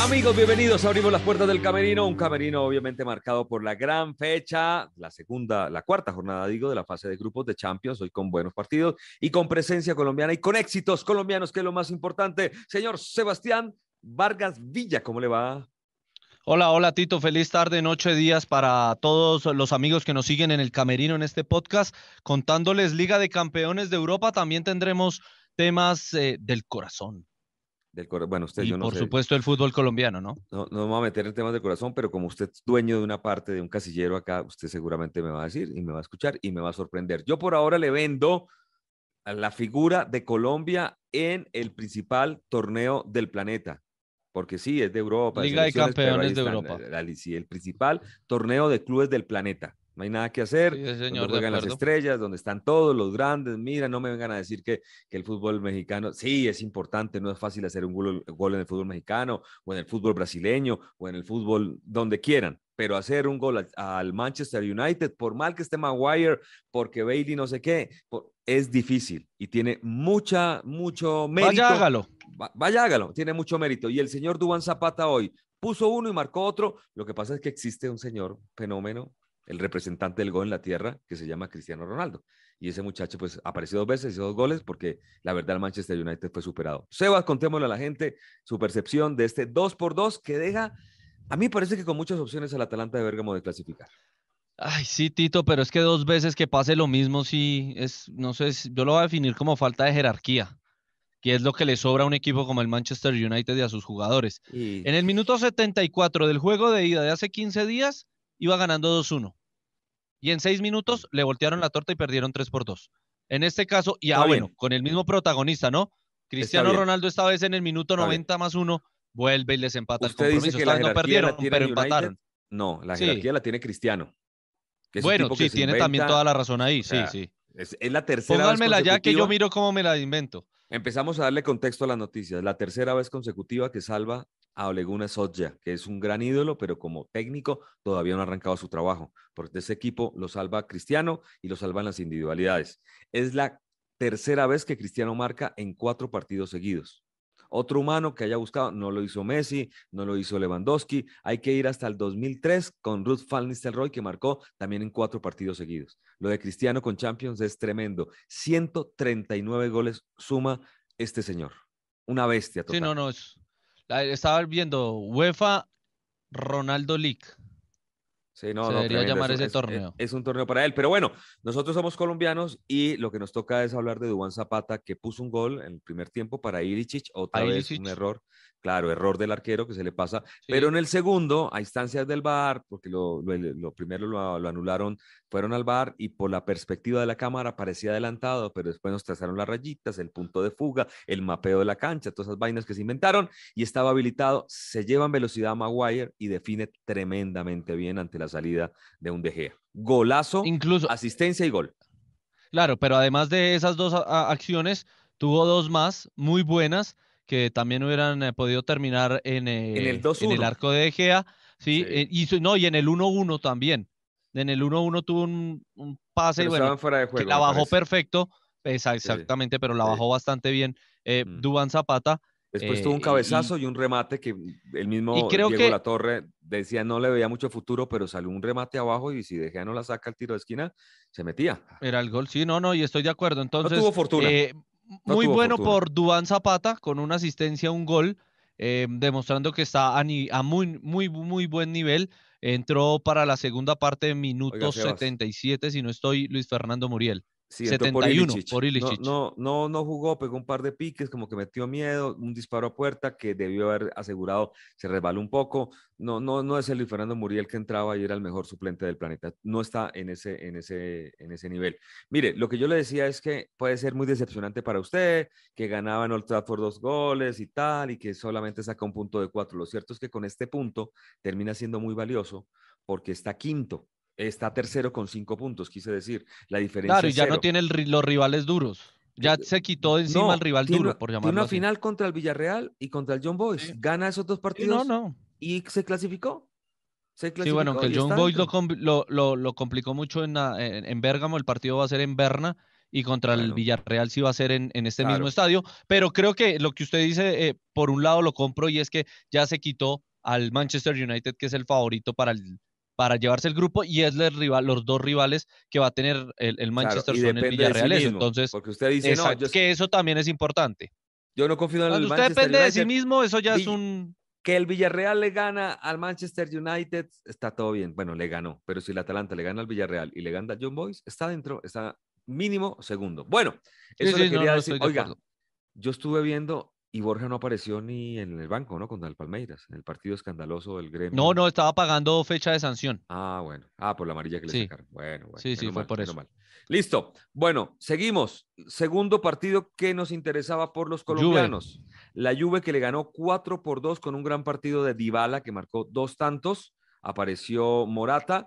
Amigos, bienvenidos. Abrimos las puertas del camerino, un camerino obviamente marcado por la gran fecha, la segunda, la cuarta jornada, digo, de la fase de grupos de Champions, hoy con buenos partidos y con presencia colombiana y con éxitos colombianos, que es lo más importante. Señor Sebastián Vargas Villa, ¿cómo le va? Hola, hola Tito, feliz tarde, noche, días para todos los amigos que nos siguen en el camerino en este podcast, contándoles Liga de Campeones de Europa, también tendremos temas eh, del corazón. Del bueno, usted, yo no por supuesto el fútbol colombiano, ¿no? ¿no? No me a meter en temas del corazón, pero como usted es dueño de una parte de un casillero acá, usted seguramente me va a decir y me va a escuchar y me va a sorprender. Yo por ahora le vendo la figura de Colombia en el principal torneo del planeta porque sí, es de Europa. Liga de, Campeones de Europa. Eh, la, el principal torneo de clubes del planeta. No hay nada que hacer. Sí, señor, juegan las estrellas, donde están todos los grandes. Mira, no me vengan a decir que, el fútbol mexicano, sí, es importante, no es fácil hacer un gol, en el fútbol mexicano o en el fútbol brasileño o en el fútbol donde quieran. Pero hacer un gol al, Manchester United, por mal que esté Maguire, porque Bailey no sé qué, es difícil y tiene mucha, mucho mérito. Vaya, hágalo. vaya, hágalo. Tiene mucho mérito. Y el señor Dubán Zapata hoy puso uno y marcó otro. Lo que pasa es que existe un señor fenómeno, el representante del gol en la tierra, que se llama Cristiano Ronaldo. Y ese muchacho, pues, apareció dos veces, hizo dos goles, porque la verdad el Manchester United fue superado. Sebas, contémosle a la gente su percepción de este 2 por 2 que deja, a mí parece que con muchas opciones al Atalanta de Bérgamo de clasificar. Ay, sí, Tito, pero es que dos veces que pase lo mismo, sí, es, no sé, yo lo voy a definir como falta de jerarquía, que es lo que le sobra a un equipo como el Manchester United y a sus jugadores. En el minuto 74 del juego de ida de hace 15 días, iba ganando 2-1. Y en seis minutos le voltearon la torta y perdieron 3 por 2. En este caso, y ah, bueno, con el mismo protagonista, ¿no? Cristiano Ronaldo esta vez en el minuto 90 más uno, vuelve y les empata el compromiso. no perdieron, pero empataron. No, la jerarquía la tiene Cristiano bueno, sí, tiene también toda la razón ahí, sí, sí. Es, la tercera Pónganmela ya que yo miro cómo me la invento. Empezamos a darle contexto a las noticias. La tercera vez consecutiva que salva a Oleguna Sotja, que es un gran ídolo, pero como técnico todavía no ha arrancado su trabajo, porque ese equipo lo salva Cristiano y lo salvan las individualidades. Es la tercera vez que Cristiano marca en cuatro partidos seguidos otro humano que haya buscado. No lo hizo Messi, no lo hizo Lewandowski. Hay que ir hasta el 2003 con Ruth Van Roy que marcó también en cuatro partidos seguidos. Lo de Cristiano con Champions es tremendo. 139 goles suma este señor. Una bestia. Sí, no, no. estaba viendo UEFA Ronaldo League. Sí, no, Se no, debería llamar ese torneo. Es, un torneo para él. Pero bueno, nosotros somos colombianos y lo que nos toca es hablar de Dubán Zapata, que puso un gol en el primer tiempo para Iricic, otra vez un error. Claro, error del arquero que se le pasa. Pero en el segundo, a instancias del VAR, porque lo, lo, primero lo, lo, anularon, fueron al VAR y por la perspectiva de la cámara parecía adelantado, pero después nos trazaron las rayitas, el punto de fuga, el mapeo de la cancha, todas esas vainas que se inventaron y estaba habilitado. Se lleva en velocidad a Maguire y define tremendamente bien ante la salida de un De Gea. Golazo, incluso asistencia y gol. Claro, pero además de esas dos acciones, tuvo dos más muy buenas que también hubieran eh, podido terminar eh, en, el en, el en, el arco de Egea. Sí, eh, y, no, y en el 1-1 también. En el 1-1 tuvo un, pase bueno, que la bajó perfecto, exactamente, pero la bajó bastante bien mm. Dubán Zapata. Después eh, tuvo un cabezazo y, un remate que mm, el mismo Diego que, La Torre decía no le veía mucho futuro, pero salió un remate abajo y si Dejea no la saca el tiro de esquina, se metía. Era el gol, sí, no, no, y estoy de acuerdo. Entonces, eh, muy bueno por Dubán Zapata, con una asistencia, un gol, eh, demostrando que está a, muy, muy, muy buen nivel. Entró para la segunda parte, minuto minutos 77, si no estoy, Luis Fernando Muriel. 71 por No, no, no, jugó, pegó un par de piques, como que metió miedo, un disparo a puerta que debió haber asegurado, se resbaló un poco. No, no, no es el Fernando Muriel que entraba y era el mejor suplente del planeta. No está en ese, en ese, en ese nivel. Mire, lo que yo le decía es que puede ser muy decepcionante para usted, que ganaba en Old Trafford dos goles y tal, y que solamente saca un punto de cuatro. Lo cierto es que con este punto termina siendo muy valioso porque está quinto Está tercero con cinco puntos, quise decir. La diferencia Claro, y ya no tiene los rivales duros. Eh, ya se quitó encima el rival duro, por llamarlo Tiene una final contra el Villarreal y contra el John Boys. Gana esos dos partidos. no, no. Y se clasificó. Se clasificó sí, bueno, que el John Boys lo, complicó mucho ah, en, en, Bérgamo. El partido va a ser en Berna y contra el Villarreal sí va a ser en, este mismo estadio. Pero creo que lo que usted dice, eh, por un lado lo compro y es que ya se quitó al Manchester United, que es el favorito para el para llevarse el grupo y es el rival, los dos rivales que va a tener el, Manchester United y el Villarreal. Entonces, porque usted dice, que eso también es importante. Yo no confío en Cuando usted depende de sí mismo, eso ya es un... Que el Villarreal le gana al Manchester United, está todo bien. Bueno, le ganó, pero si el Atalanta le gana al Villarreal y le gana a John Boys, está dentro, está mínimo segundo. Bueno, eso le quería decir. Oiga, yo estuve viendo y Borja no apareció ni en el banco, ¿no? Con el Palmeiras, en el partido escandaloso del gremio. No, no, estaba pagando fecha de sanción. Ah, bueno. Ah, por la amarilla que le sacaron. Bueno, bueno. Sí, sí, fue por eso. Listo. Bueno, seguimos. Segundo partido que nos interesaba por los colombianos. La Juve que le ganó 4 por 2 con un gran partido de Dybala que marcó dos tantos. Apareció Morata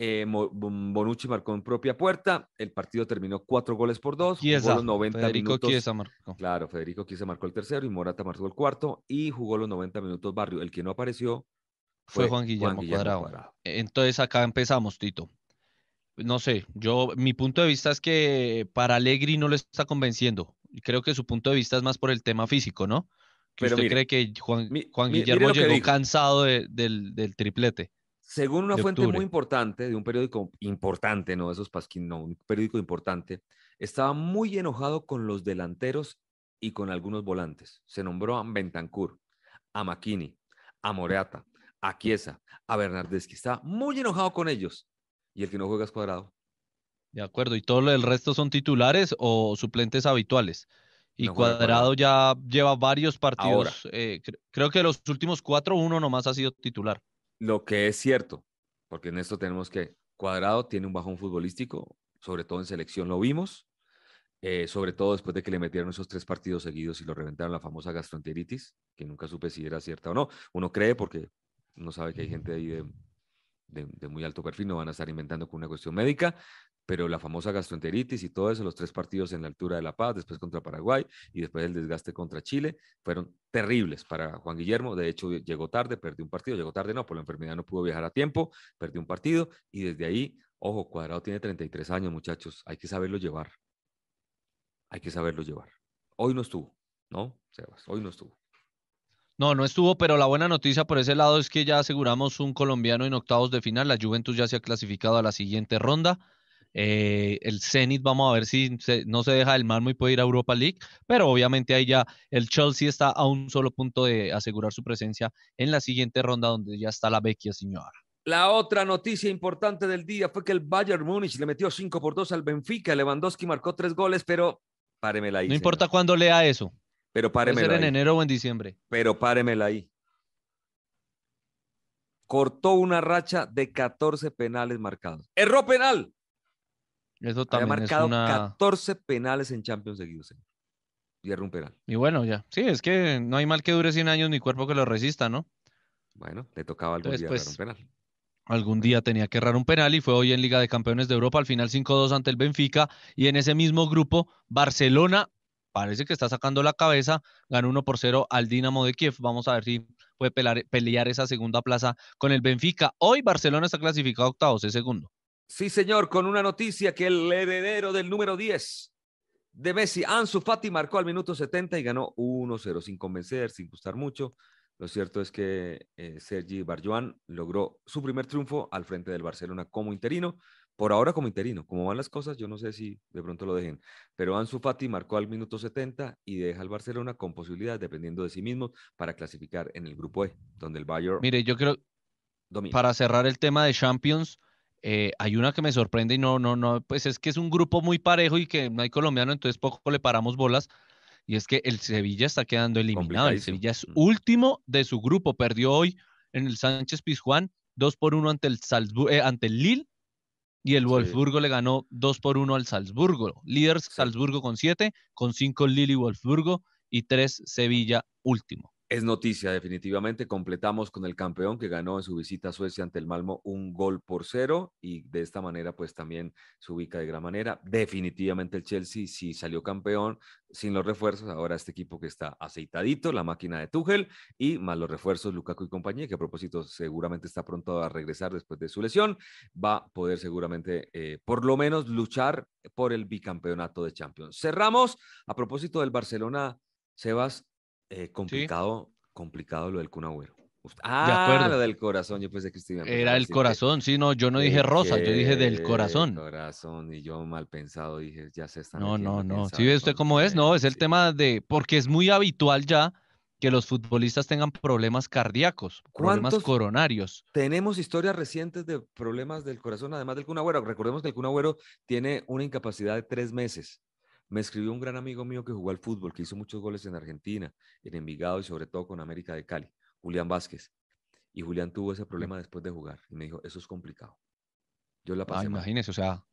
eh, Bonucci marcó en propia puerta. El partido terminó cuatro goles por dos. jugó los 90 Federico minutos. marcó. Claro, Federico Chiesa marcó el tercero y Morata marcó el cuarto y jugó los 90 minutos Barrio. El que no apareció fue, Juan, Guillermo, Cuadrado. E-, entonces acá empezamos, Tito. No sé, yo mi punto de vista es que para Allegri no le está convenciendo. Creo que su punto de vista es más por el tema físico, ¿no? Que usted cree que Juan, Guillermo llegó cansado del triplete. Según una fuente muy importante, de un periódico importante, no esos Pasquín, no, un periódico importante, estaba muy enojado con los delanteros y con algunos volantes. Se nombró a Bentancur, a Makini, a Moreata, a Chiesa, a Bernardeski. Estaba muy enojado con ellos. Y el que no juega es cuadrado. De acuerdo, ¿y todo el resto son titulares o suplentes habituales? Y Cuadrado ya lleva varios partidos. Eh, creo que los últimos cuatro, uno nomás ha sido titular. Lo que es cierto, porque en esto tenemos que Cuadrado tiene un bajón futbolístico, sobre todo en selección lo vimos, eh, sobre todo después de que le metieron esos tres partidos seguidos y lo reventaron la famosa gastroenteritis, que nunca supe si era cierta o no. Uno cree porque no sabe que hay gente ahí de, de muy alto perfil, no van a estar inventando con una cuestión médica, pero la famosa gastroenteritis y todo eso, los tres partidos en la altura de La Paz, después contra Paraguay y después el desgaste contra Chile, fueron terribles para Juan Guillermo. De hecho, llegó tarde, perdió un partido, llegó tarde no, por la enfermedad no pudo viajar a tiempo, perdió un partido y desde ahí, ojo, Cuadrado tiene 33 años, muchachos, hay que saberlo llevar. Hay que saberlo llevar. Hoy no estuvo, ¿no? Sebas, hoy no estuvo. No, no estuvo, pero la buena noticia por ese lado es que ya aseguramos un colombiano en octavos de final. La Juventus ya se ha clasificado a la siguiente ronda. Eh, el Zenit, vamos a ver si no se deja el marmo y puede ir a Europa League, pero obviamente ahí ya el Chelsea está a un solo punto de asegurar su presencia en la siguiente ronda donde ya está la vecchia señora. La otra noticia importante del día fue que el Bayern Múnich le metió 5 por 2 al Benfica. Lewandowski marcó 3 goles, pero páremela ahí. No importa cuándo lea eso. Pero páremela Puede ser en enero o en diciembre. Pero páremela ahí. Cortó una racha de 14 penales marcados. Error penal. Eso marcado 14 penales en Champions seguidos. Eh, y un penal. Y bueno, ya. Sí, es que no hay mal que dure 100 años ni cuerpo que lo resista, ¿no? Bueno, le tocaba algún día un pues, penal. Algún día tenía que errar un penal y fue hoy en Liga de Campeones de Europa al final 5-2 ante el Benfica y en ese mismo grupo Barcelona parece que está sacando la cabeza, ganó 1 por 0 al Dinamo de Kiev. Vamos a ver si puede pelear esa segunda plaza con el Benfica. Hoy Barcelona está clasificado a octavos, es segundo. Sí, señor, con una noticia que el heredero del número 10 de Messi, Ansu Fati, marcó al minuto 70 y ganó 1-0 sin convencer, sin gustar mucho. Lo cierto es que eh, Sergi Barjoan logró su primer triunfo al frente del Barcelona como interino. Por ahora como interino, como van las cosas, yo no sé si de pronto lo dejen. Pero Ansu Fati marcó al minuto 70 y deja al Barcelona con posibilidad, dependiendo de sí mismo, para clasificar en el grupo E, donde el Bayern. Mire, yo creo, para cerrar el tema de Champions, eh, hay una que me sorprende y no, no, no, pues es que es un grupo muy parejo y que no hay colombiano, entonces poco le paramos bolas. Y es que el Sevilla está quedando eliminado. El Sevilla es mm. último de su grupo. Perdió hoy en el Sánchez Pizjuán 2 por 1 ante el, eh, ante el Lille y el Wolfsburgo le ganó 2 por 1 al Salzburgo. Líder Salzburgo con 7, con 5 Lille y Wolfsburgo y 3 Sevilla último es noticia, definitivamente. Completamos con el campeón que ganó en su visita a Suecia ante el Malmo un gol por cero y de esta manera pues también se ubica de gran manera. Definitivamente el Chelsea si salió campeón sin los refuerzos. Ahora este equipo que está aceitadito, la máquina de Tuchel y más los refuerzos Lukaku y compañía, que a propósito seguramente está pronto a regresar después de su lesión, va a poder seguramente eh, por lo menos luchar por el bicampeonato de Champions. Cerramos a propósito del Barcelona. Sebas, eh, complicado, complicado lo del cuna güero. Ah, de del corazón, yo pensé que Era el corazón, sí, no, yo no dije rosa, yo dije del corazón. corazón, y yo mal pensado dije, ya se está. No, no, no, si ve usted cómo es? No, es el tema de, porque es muy habitual ya que los futbolistas tengan problemas cardíacos, problemas coronarios. Tenemos historias recientes de problemas del corazón, además del cuna güero. Recordemos que el cuna güero tiene una incapacidad de tres meses. Me escribió un gran amigo mío que jugó al fútbol, que hizo muchos goles en Argentina, en Envigado y sobre todo con América de Cali, Julián Vázquez. Y Julián tuvo ese mm. problema después de jugar y me dijo, eso es complicado. Yo la ah, pasé. Ah, imagínese, o sea,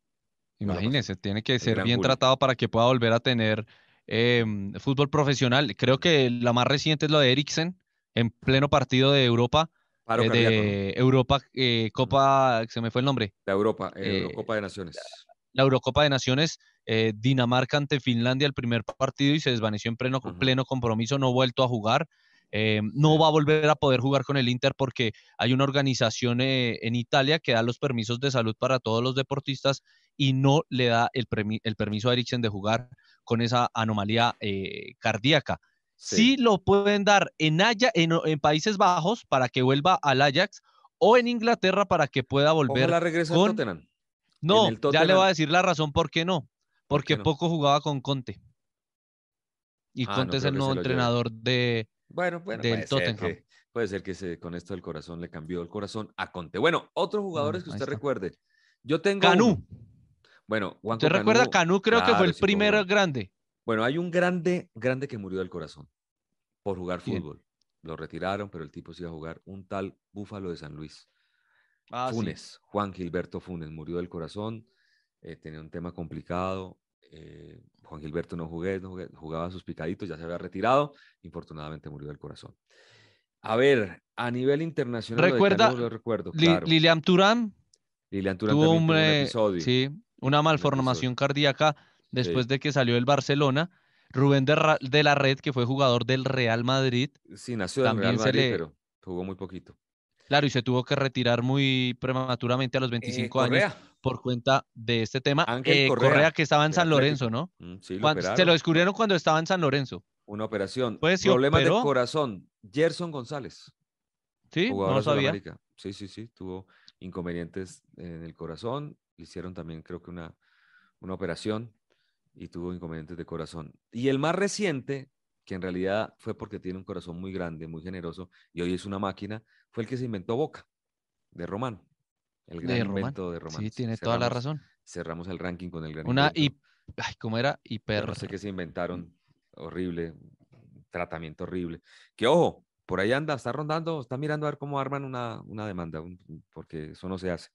imagínese, tiene que ser bien tratado para que pueda volver a tener em, fútbol profesional. Creo que la más reciente es lo de Eriksen, en pleno partido de Europa. Eh, de Europa, eh, Copa, se me fue el nombre. La Europa, eh, Copa de Naciones la Eurocopa de Naciones, eh, Dinamarca ante Finlandia el primer partido y se desvaneció en pleno, pleno compromiso, no ha vuelto a jugar. Eh, no va a volver a poder jugar con el Inter porque hay una organización eh, en Italia que da los permisos de salud para todos los deportistas y no le da el, permiso a Eriksen de jugar con esa anomalía cardíaca. Sí. lo pueden dar en, Haya, en, Países Bajos para que vuelva al Ajax o en Inglaterra para que pueda volver. a regrese con... No, ya le voy a decir la razón por qué no. Porque poco jugaba con Conte. Y ah, Conte es el nuevo entrenador de, bueno, del Tottenham. que, puede ser que con esto el corazón le cambió el corazón a Conte. Bueno, otros mm, jugadores que usted recuerde. Yo tengo. Canú. Bueno, Juan ¿Usted recuerda? Canú creo que fue el primero grande. Bueno, hay un grande, grande que murió del corazón por jugar fútbol. Lo retiraron, pero el tipo se iba a jugar. Un tal Búfalo de San Luis. Ah, Funes, Juan Gilberto Funes, murió del corazón, eh, tenía un tema complicado. Eh, Juan Gilberto no, jugué, jugaba sus picaditos, ya se había retirado, infortunadamente murió del corazón. A ver, a nivel internacional, recuerda, lo, recuerdo, Lilian Turán, tuvo un, eh, episodio, sí, una malformación cardíaca después de que salió del Barcelona. Rubén de, la Red, que fue jugador del Real Madrid. Sí, nació del Real Madrid, pero jugó muy poquito. Claro, y se tuvo que retirar muy prematuramente a los 25 eh, años por cuenta de este tema. Eh, Correa. que estaba en San Lorenzo, ¿no? Mm, sí, lo se lo descubrieron cuando estaba en San Lorenzo. Una operación. Pues, Problema de corazón. Gerson González. Sí, no lo sabía. Sí, sí, sí. Tuvo inconvenientes en el corazón. Le hicieron también, creo que una, una operación y tuvo inconvenientes de corazón. Y el más reciente que en realidad fue porque tiene un corazón muy grande, muy generoso, y hoy es una máquina, fue el que se inventó Boca, de Román. El gran de invento Román. de Román. Sí, tiene toda la razón. Cerramos el ranking con el gran Una invento. y ay, ¿cómo era? Hiper. No sé qué se inventaron. Horrible, tratamiento horrible. Que ojo, por ahí anda, está rondando, está mirando a ver cómo arman una, demanda, porque eso no se hace.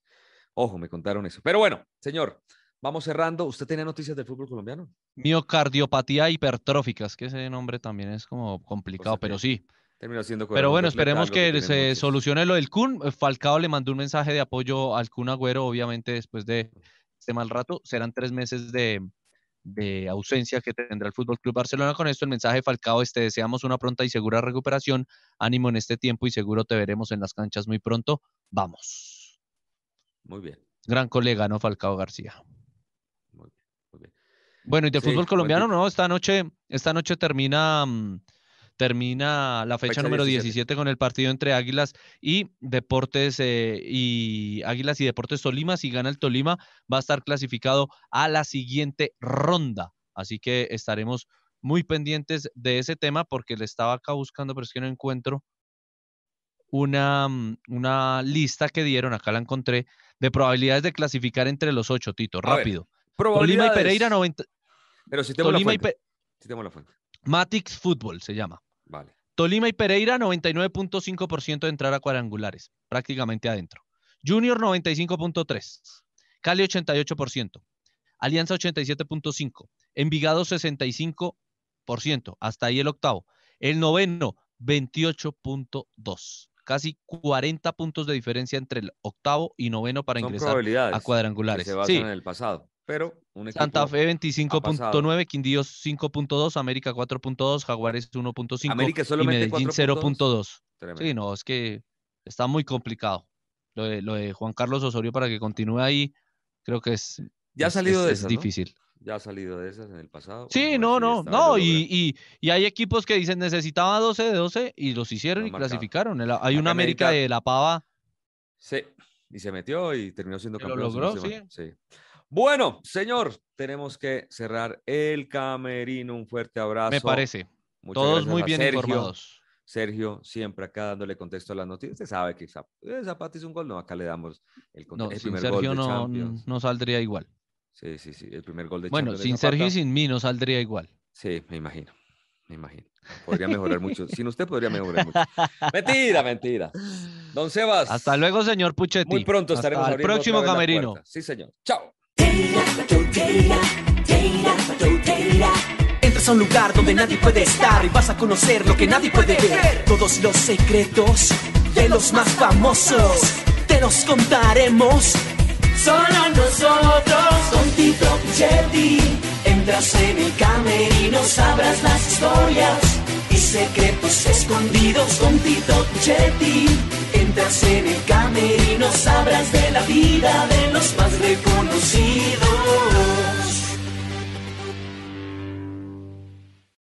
Ojo, me contaron eso. Pero bueno, señor, Vamos cerrando. ¿Usted tiene noticias del fútbol colombiano? Miocardiopatía Es que ese nombre también es como complicado, pero sí. Termina siendo Pero bueno, esperemos que, se solucione lo del Kun. Falcao le mandó un mensaje de apoyo al Kun Agüero, obviamente, después de este mal rato. Serán tres meses de, ausencia que tendrá el Fútbol Club Barcelona. Con esto, el mensaje de Falcao es: Te deseamos una pronta y segura recuperación. Ánimo en este tiempo y seguro te veremos en las canchas muy pronto. Vamos. Muy bien. Gran colega, ¿no? Falcao García. Bueno, y del fútbol colombiano, no, esta noche, esta noche termina, mm, termina la fecha, número 17. con el partido entre Águilas y Deportes eh, y Águilas y Deportes Tolima. Si gana el Tolima, va a estar clasificado a la siguiente ronda. Así que estaremos muy pendientes de ese tema porque le estaba acá buscando, pero es que no encuentro una, mm, una lista que dieron, acá la encontré, de probabilidades de clasificar entre los ocho, Tito, rápido. Tolima y Pereira 90. Pero si tengo la Matix Fútbol se llama. Tolima y Pereira 99.5% de entrar a cuadrangulares, prácticamente adentro. Junior 95.3, Cali 88%, Alianza 87.5, Envigado 65%, hasta ahí el octavo. El noveno 28.2, casi 40 puntos de diferencia entre el octavo y noveno para ingresar a cuadrangulares. Que se basan en el pasado pero un Santa Fe 25.9, Quindío 5.2, América 4.2, Jaguares 1.5 América y Medellín 0.2. Sí, no, es que está muy complicado. Lo de, Juan Carlos Osorio para que continúe ahí, creo que es, ya salido difícil. Ya ha salido de esas en el pasado. Sí, no, no, no. Y, hay equipos que dicen necesitaba 12 de 12 y los hicieron y clasificaron. hay una América, de la Pava. Sí, y se metió y terminó siendo campeón. Lo logró, sí. Bueno, señor, tenemos que cerrar el camerino. Un fuerte abrazo. Me parece. Todos muy bien informados. Sergio, siempre acá dándole contexto a las noticias. Usted sabe que eh, Zapata hizo un gol. No, acá le damos el contexto. No, primer Sergio gol de no, saldría igual. Sí, sí, sí. El primer gol de Bueno, sin Sergio y sin mí no saldría igual. Sí, me imagino. Me imagino. Podría mejorar mucho. Sin usted podría mejorar mucho. Mentira, mentira. Don Sebas. Hasta luego, señor Puchetti. Muy pronto estaremos Hasta el próximo camerino. Sí, señor. Chao. Entras a un lugar donde nadie puede estar y vas a conocer lo que nadie puede ver. Todos los secretos de los más famosos te los contaremos. Solo nosotros con Tito Jetty, Entras en el camerino, sabrás las historias secretos escondidos con Tito Chetty Entras en el camerino, sabrás de la vida de los más reconocidos.